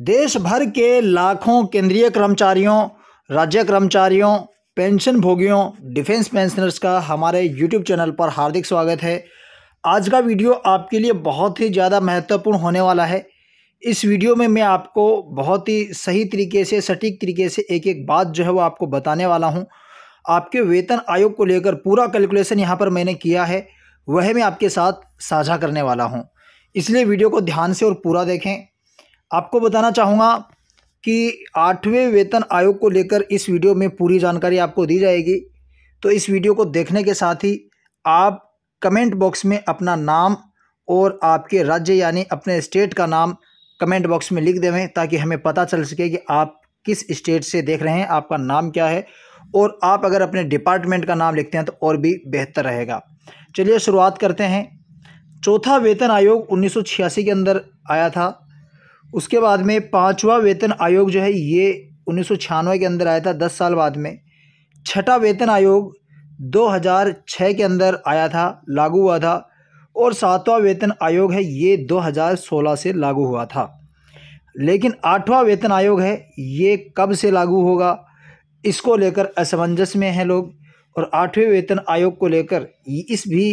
देश भर के लाखों केंद्रीय कर्मचारियों राज्य कर्मचारियों पेंशन भोगियों डिफेंस पेंशनर्स का हमारे यूट्यूब चैनल पर हार्दिक स्वागत है आज का वीडियो आपके लिए बहुत ही ज़्यादा महत्वपूर्ण होने वाला है इस वीडियो में मैं आपको बहुत ही सही तरीके से सटीक तरीके से एक एक बात जो है वो आपको बताने वाला हूँ आपके वेतन आयोग को लेकर पूरा कैलकुलेशन यहाँ पर मैंने किया है वह मैं आपके साथ साझा करने वाला हूँ इसलिए वीडियो को ध्यान से और पूरा देखें आपको बताना चाहूँगा कि आठवें वेतन आयोग को लेकर इस वीडियो में पूरी जानकारी आपको दी जाएगी तो इस वीडियो को देखने के साथ ही आप कमेंट बॉक्स में अपना नाम और आपके राज्य यानी अपने स्टेट का नाम कमेंट बॉक्स में लिख देवें ताकि हमें पता चल सके कि आप किस स्टेट से देख रहे हैं आपका नाम क्या है और आप अगर अपने डिपार्टमेंट का नाम लिखते हैं तो और भी बेहतर रहेगा चलिए शुरुआत करते हैं चौथा वेतन आयोग 1986 के अंदर आया था उसके बाद में पाँचवा वेतन आयोग जो है ये उन्नीस के अंदर आया था दस साल बाद में छठा वेतन आयोग 2006 के अंदर आया था लागू हुआ था और सातवां वेतन आयोग है ये 2016 से लागू हुआ था लेकिन आठवां वेतन आयोग है ये कब से लागू होगा इसको लेकर असमंजस में हैं लोग और आठवें वेतन आयोग को लेकर इस भी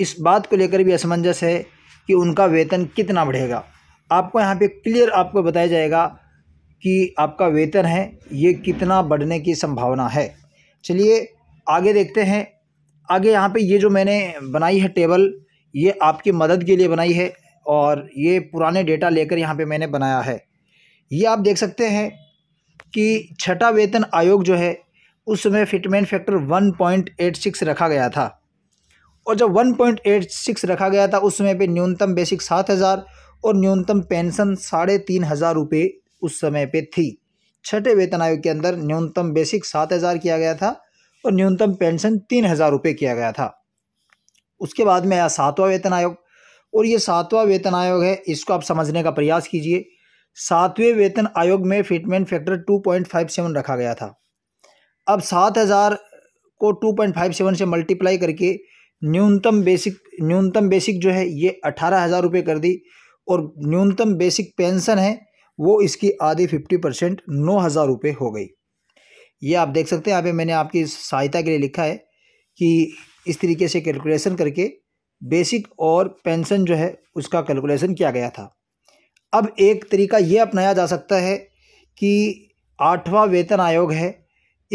इस बात को लेकर भी असमंजस है कि उनका वेतन कितना बढ़ेगा आपको यहाँ पे क्लियर आपको बताया जाएगा कि आपका वेतन है ये कितना बढ़ने की संभावना है चलिए आगे देखते हैं आगे यहाँ पे ये जो मैंने बनाई है टेबल ये आपकी मदद के लिए बनाई है और ये पुराने डेटा लेकर यहाँ पे मैंने बनाया है ये आप देख सकते हैं कि छठा वेतन आयोग जो है उस समय फिटमेंट फैक्टर वन रखा गया था और जब 1.86 रखा गया था उस समय पे न्यूनतम बेसिक सात हज़ार और न्यूनतम पेंशन साढ़े तीन हज़ार रुपये उस समय पे थी छठे वेतन आयोग के अंदर न्यूनतम बेसिक सात हज़ार किया गया था और न्यूनतम पेंशन तीन हज़ार रुपये किया गया था उसके बाद में आया सातवां वेतन आयोग और ये सातवां वेतन आयोग है इसको आप समझने का प्रयास कीजिए सातवें वेतन आयोग में fitment factor two point five seven रखा गया था अब सात हज़ार को टू पॉइंट फाइव सेवन से मल्टीप्लाई करके न्यूनतम बेसिक न्यूनतम बेसिक जो है ये अठारह हज़ार रुपये कर दी और न्यूनतम बेसिक पेंशन है वो इसकी आधी फिफ्टी परसेंट नौ हज़ार रुपये हो गई ये आप देख सकते हैं यहाँ पे मैंने आपकी सहायता के लिए लिखा है कि इस तरीके से कैलकुलेशन करके बेसिक और पेंशन जो है उसका कैलकुलेशन किया गया था अब एक तरीका ये अपनाया जा सकता है कि आठवां वेतन आयोग है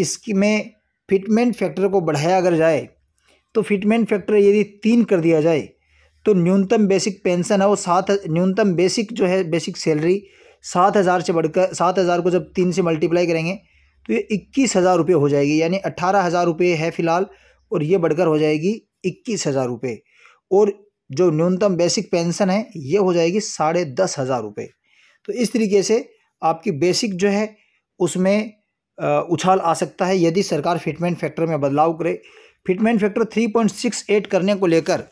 इसमें फिटमेंट फैक्टर को बढ़ाया अगर जाए तो फिटमेंट फैक्टर यदि तीन कर दिया जाए तो न्यूनतम बेसिक पेंशन है वो सात न्यूनतम बेसिक जो है बेसिक सैलरी सात हज़ार से बढ़कर सात हज़ार को जब तीन से मल्टीप्लाई करेंगे तो ये इक्कीस हज़ार रुपये हो जाएगी यानी अट्ठारह हज़ार रुपये है फ़िलहाल और ये बढ़कर हो जाएगी इक्कीस हज़ार रुपये और जो न्यूनतम बेसिक पेंशन है ये हो जाएगी साढ़े दस हज़ार रुपये तो इस तरीके से आपकी बेसिक जो है उसमें उछाल आ सकता है यदि सरकार फिटमेंट फैक्टर में बदलाव करे fitment factor three point six eight करने को लेकर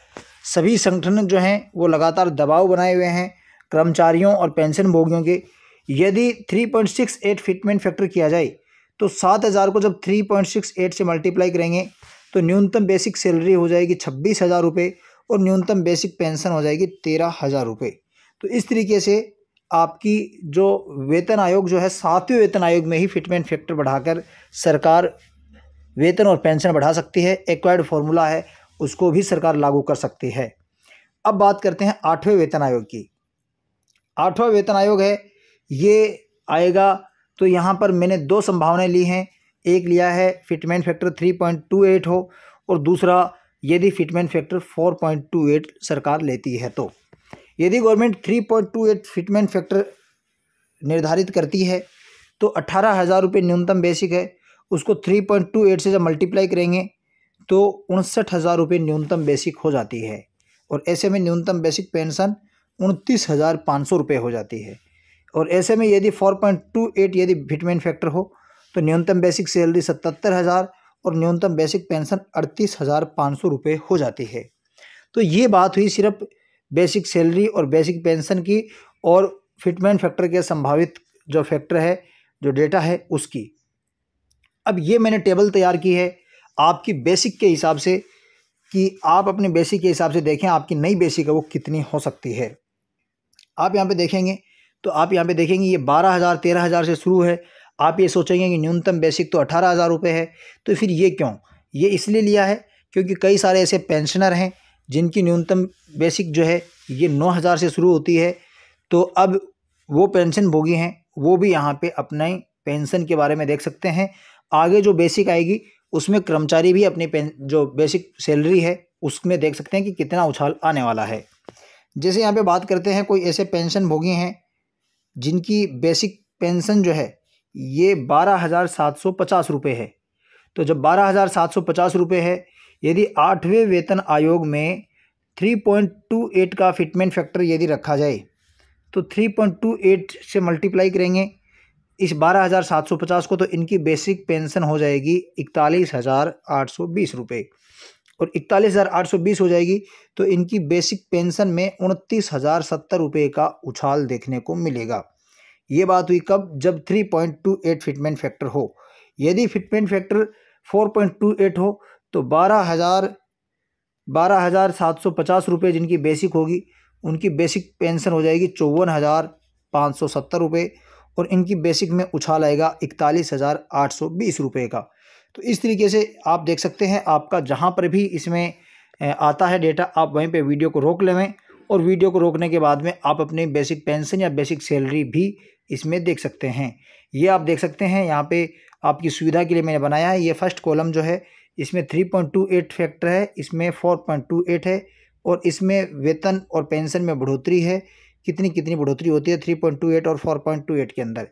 सभी संगठन जो हैं वो लगातार दबाव बनाए हुए हैं कर्मचारियों और पेंशन भोगियों के यदि three point six eight fitment factor किया जाए तो सात हज़ार को जब थ्री पॉइंट सिक्स एट से मल्टीप्लाई करेंगे तो न्यूनतम बेसिक सैलरी हो जाएगी छब्बीस हज़ार रुपये और न्यूनतम बेसिक पेंशन हो जाएगी तेरह हज़ार रुपये तो इस तरीके से आपकी जो वेतन आयोग जो है सातवें वेतन आयोग में ही फिटमेंट फैक्टर बढ़ाकर सरकार वेतन और पेंशन बढ़ा सकती है एक्वायर्ड फार्मूला है उसको भी सरकार लागू कर सकती है अब बात करते हैं आठवें वेतन आयोग की आठवां वेतन आयोग है ये आएगा तो यहाँ पर मैंने दो संभावनाएं ली हैं एक लिया है fitment factor three point two eight हो और दूसरा यदि fitment factor four point two eight सरकार लेती है तो यदि government three point two eight fitment factor निर्धारित करती है तो अट्ठारह हज़ार रुपये न्यूनतम बेसिक है उसको थ्री पॉइंट टू एट से जब मल्टीप्लाई करेंगे तो उनसठ हज़ार रुपये न्यूनतम बेसिक हो जाती है और ऐसे में न्यूनतम बेसिक पेंशन उनतीस हज़ार पाँच सौ रुपये हो जाती है और ऐसे में यदि फोर पॉइंट टू एट यदि विटमिन फैक्टर हो तो न्यूनतम बेसिक सैलरी सतहत्तर हज़ार और न्यूनतम बेसिक पेंशन अड़तीस हज़ार पाँच सौ रुपये हो जाती है तो ये बात हुई सिर्फ बेसिक सैलरी और बेसिक पेंशन की और फिटमैन फैक्टर के संभावित जो फैक्टर है जो डेटा है उसकी अब ये मैंने टेबल तैयार की है आपकी बेसिक के हिसाब से कि आप अपने बेसिक के हिसाब से देखें आपकी नई बेसिक है वो कितनी हो सकती है आप यहाँ पे देखेंगे तो आप यहाँ पे देखेंगे ये बारह हज़ार तेरह हज़ार से शुरू है आप ये सोचेंगे कि न्यूनतम बेसिक तो अठारह हज़ार रुपये है तो फिर ये क्यों ये इसलिए लिया है क्योंकि कई सारे ऐसे पेंशनर हैं जिनकी न्यूनतम बेसिक जो है ये नौ हज़ार से शुरू होती है तो अब वो पेंशन भोगी हैं वो भी यहाँ पर अपने पेंशन के बारे में देख सकते हैं आगे जो बेसिक आएगी उसमें कर्मचारी भी अपनी जो बेसिक सैलरी है उसमें देख सकते हैं कि कितना उछाल आने वाला है जैसे यहाँ पे बात करते हैं कोई ऐसे पेंशन भोगी हैं जिनकी बेसिक पेंशन जो है ये बारह हज़ार सात सौ पचास रुपये है तो जब बारह हज़ार सात सौ पचास रुपये है यदि आठवें वेतन आयोग में थ्री पॉइंट टू एट का फिटमेंट फैक्टर यदि रखा जाए तो थ्री पॉइंट टू एट से मल्टीप्लाई करेंगे इस बारह हज़ार सात सौ पचास को तो इनकी बेसिक पेंशन हो जाएगी इकतालीस हज़ार आठ सौ बीस रुपये और इकतालीस हज़ार आठ सौ बीस हो जाएगी तो इनकी बेसिक पेंशन में उनतीस हज़ार सत्तर रुपये का उछाल देखने को मिलेगा ये बात हुई कब जब three point two eight fitment factor हो यदि fitment factor four point two eight हो तो बारह हज़ार बारह हज़ार सात सौ पचास रुपये जिनकी बेसिक होगी उनकी बेसिक पेंशन हो जाएगी चौवन हज़ार पाँच सौ सत्तर रुपये और इनकी बेसिक में उछाल आएगा इकतालीस हज़ार आठ सौ बीस रुपये का तो इस तरीके से आप देख सकते हैं आपका जहाँ पर भी इसमें आता है डेटा आप वहीं पे वीडियो को रोक लेवें और वीडियो को रोकने के बाद में आप अपनी बेसिक पेंशन या बेसिक सैलरी भी इसमें देख सकते हैं ये आप देख सकते हैं यहाँ पर आपकी सुविधा के लिए मैंने बनाया है ये फर्स्ट कॉलम जो है इसमें three point two eight factor है इसमें फोर पॉइंट टू एट है और इसमें वेतन और पेंशन में बढ़ोतरी है कितनी कितनी बढ़ोतरी होती है थ्री पॉइंट टू एट और फोर पॉइंट टू एट के अंदर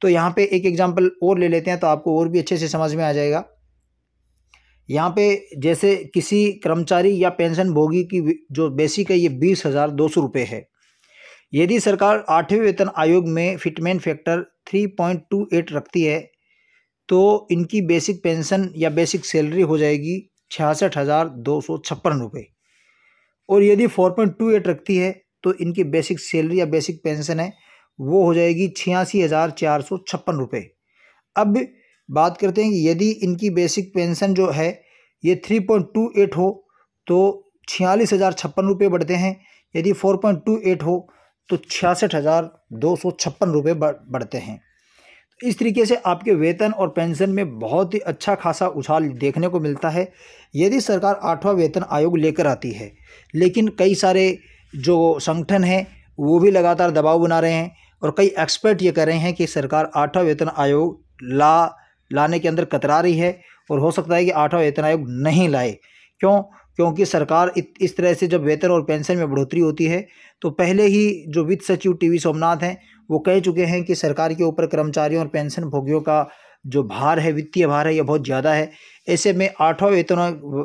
तो यहाँ पे एक एग्जाम्पल और ले लेते हैं तो आपको और भी अच्छे से समझ में आ जाएगा यहाँ पे जैसे किसी कर्मचारी या पेंशन भोगी की जो बेसिक है ये बीस हज़ार दो सौ रुपये है यदि सरकार आठवें वेतन आयोग में fitment factor three point two eight रखती है तो इनकी बेसिक पेंशन या बेसिक सैलरी हो जाएगी छियासठ हज़ार दो सौ छप्पन रुपये और यदि फोर पॉइंट टू एट रखती है तो इनकी बेसिक सैलरी या बेसिक पेंशन है वो हो जाएगी छियासी हज़ार चार सौ छप्पन रुपये अब बात करते हैं कि यदि इनकी बेसिक पेंशन जो है ये थ्री पॉइंट टू एट हो तो छियालीस हज़ार छप्पन रुपये बढ़ते हैं यदि फोर पॉइंट टू एट हो तो छियासठ हज़ार दो सौ छप्पन रुपये बढ़ते हैं तो इस तरीके से आपके वेतन और पेंशन में बहुत ही अच्छा खासा उछाल देखने को मिलता है यदि सरकार आठवां वेतन आयोग लेकर आती है लेकिन कई सारे जो संगठन हैं वो भी लगातार दबाव बना रहे हैं और कई एक्सपर्ट ये कह रहे हैं कि सरकार आठवां वेतन आयोग ला लाने के अंदर कतरा रही है और हो सकता है कि आठवां वेतन आयोग नहीं लाए क्यों क्योंकि सरकार इस तरह से जब वेतन और पेंशन में बढ़ोतरी होती है तो पहले ही जो वित्त सचिव टीवी सोमनाथ हैं वो कह चुके हैं कि सरकार के ऊपर कर्मचारियों और पेंशन भोगियों का जो भार है वित्तीय भार है यह बहुत ज़्यादा है ऐसे में आठवां वेतन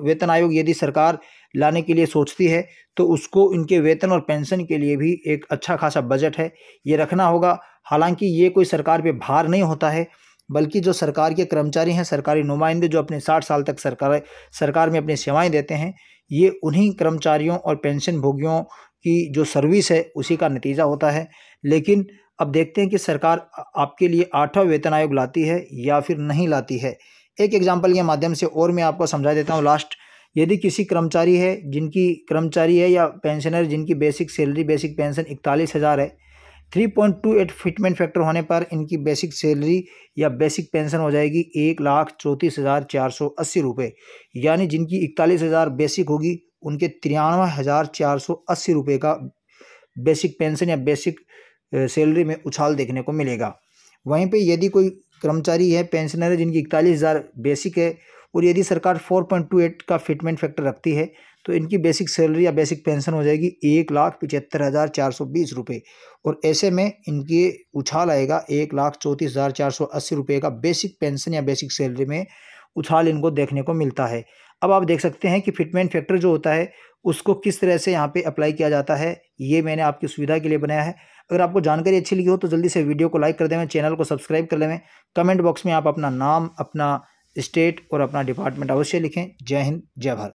वेतन आयोग यदि सरकार लाने के लिए सोचती है तो उसको इनके वेतन और पेंशन के लिए भी एक अच्छा खासा बजट है ये रखना होगा हालांकि ये कोई सरकार पे भार नहीं होता है बल्कि जो सरकार के कर्मचारी हैं सरकारी नुमाइंदे जो अपने साठ साल तक सरकार सरकार में अपनी सेवाएँ देते हैं ये उन्हीं कर्मचारियों और पेंशन भोगियों की जो सर्विस है उसी का नतीजा होता है लेकिन अब देखते हैं कि सरकार आपके लिए आठवा वेतन आयोग लाती है या फिर नहीं लाती है एक एग्जाम्पल के माध्यम से और मैं आपको समझा देता हूँ लास्ट यदि किसी कर्मचारी है जिनकी कर्मचारी है या पेंशनर जिनकी बेसिक सैलरी बेसिक पेंशन इकतालीस हज़ार है three point two eight fitment factor होने पर इनकी बेसिक सैलरी या बेसिक पेंशन हो जाएगी एक लाख चौंतीस हज़ार चार सौ अस्सी रुपये यानी जिनकी इकतालीस हज़ार बेसिक होगी उनके तिरानवे हज़ार चार सौ अस्सी रुपये का बेसिक पेंशन या बेसिक सैलरी में उछाल देखने को मिलेगा वहीं पे यदि कोई कर्मचारी है पेंशनर है जिनकी इकतालीस हज़ार बेसिक है और यदि सरकार फोर पॉइंट टू एट का फिटमेंट फैक्टर रखती है तो इनकी बेसिक सैलरी या बेसिक पेंशन हो जाएगी एक लाख पिचहत्तर हज़ार चार सौ बीस रुपये और ऐसे में इनकी उछाल आएगा एक लाख चौंतीस हज़ार चार सौ अस्सी रुपये का बेसिक पेंशन या बेसिक सैलरी में उछाल इनको देखने को मिलता है अब आप देख सकते हैं कि फिटमेंट फैक्टर जो होता है उसको किस तरह से यहाँ पे अप्लाई किया जाता है ये मैंने आपकी सुविधा के लिए बनाया है अगर आपको जानकारी अच्छी लगी हो तो जल्दी से वीडियो को लाइक कर देवें चैनल को सब्सक्राइब कर लेवें कमेंट बॉक्स में आप अपना नाम अपना स्टेट और अपना डिपार्टमेंट अवश्य लिखें जय हिंद जय भारत